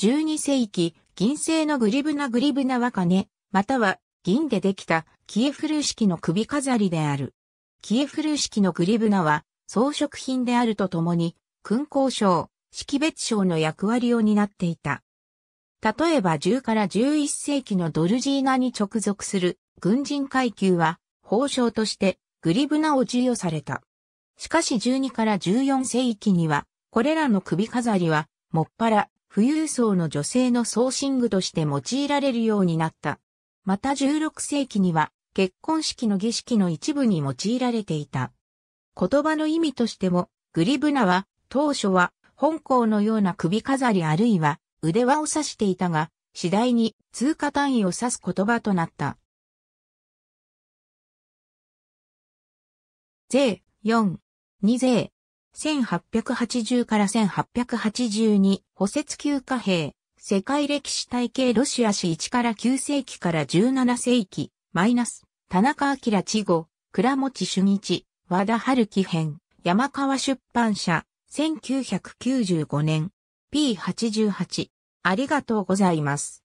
12世紀、銀製のグリブナグリブナは金、または銀でできたキエフル式の首飾りである。キエフル式のグリブナは装飾品であるとともに、勲功章、識別章の役割を担っていた。例えば10から11世紀のドルジーナに直属する軍人階級は、法章としてグリブナを授与された。しかし12から14世紀には、これらの首飾りは、もっぱら富裕層の女性のソーシングとして用いられるようになった。また16世紀には結婚式の儀式の一部に用いられていた。言葉の意味としても、グリブナは当初は本校のような首飾りあるいは腕輪を指していたが、次第に通貨単位を指す言葉となった。税4、2税、1880から1882、補節休貨幣、世界歴史体系ロシア史1から9世紀から17世紀、マイナス、田中明千語、倉持主日、和田春樹編、山川出版社、1995年、P88。ありがとうございます。